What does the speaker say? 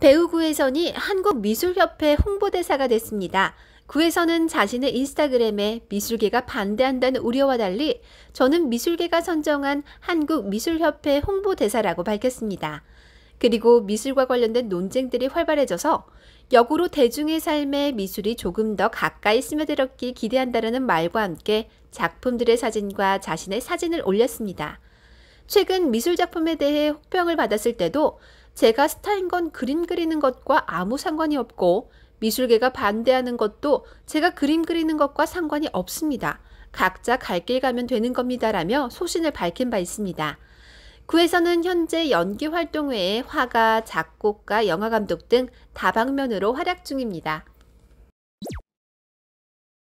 배우 구혜선이 한국미술협회 홍보대사가 됐습니다. 구혜선은 자신의 인스타그램에 미술계가 반대한다는 우려와 달리 저는 미술계가 선정한 한국미술협회 홍보대사라고 밝혔습니다. 그리고 미술과 관련된 논쟁들이 활발해져서 역으로 대중의 삶에 미술이 조금 더 가까이 스며들었길 기대한다라는 말과 함께 작품들의 사진과 자신의 사진을 올렸습니다. 최근 미술 작품에 대해 혹평을 받았을 때도 제가 스타인 건 그림 그리는 것과 아무 상관이 없고 미술계가 반대하는 것도 제가 그림 그리는 것과 상관이 없습니다. 각자 갈 길 가면 되는 겁니다라며 소신을 밝힌 바 있습니다. 구에서는 현재 연기 활동 외에 화가, 작곡가, 영화감독 등 다방면으로 활약 중입니다.